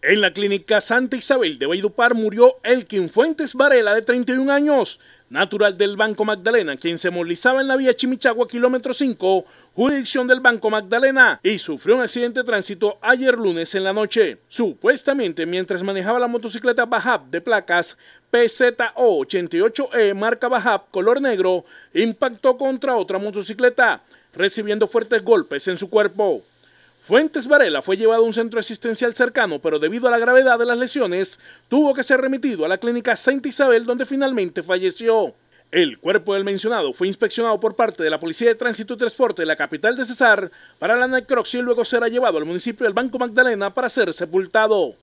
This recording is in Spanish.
En la clínica Santa Isabel de Valledupar murió Elkin Fuentes Varela, de 31 años, natural del Banco Magdalena, quien se movilizaba en la vía Chimichagua, kilómetro 5, jurisdicción del Banco Magdalena, y sufrió un accidente de tránsito ayer lunes en la noche, supuestamente mientras manejaba la motocicleta Bajab de placas PZO88E marca Bajab color negro, impactó contra otra motocicleta, recibiendo fuertes golpes en su cuerpo. Fuentes Varela fue llevado a un centro asistencial cercano, pero debido a la gravedad de las lesiones, tuvo que ser remitido a la clínica Santa Isabel, donde finalmente falleció. El cuerpo del mencionado fue inspeccionado por parte de la Policía de Tránsito y Transporte de la capital de Cesar para la necropsia y luego será llevado al municipio del Banco Magdalena para ser sepultado.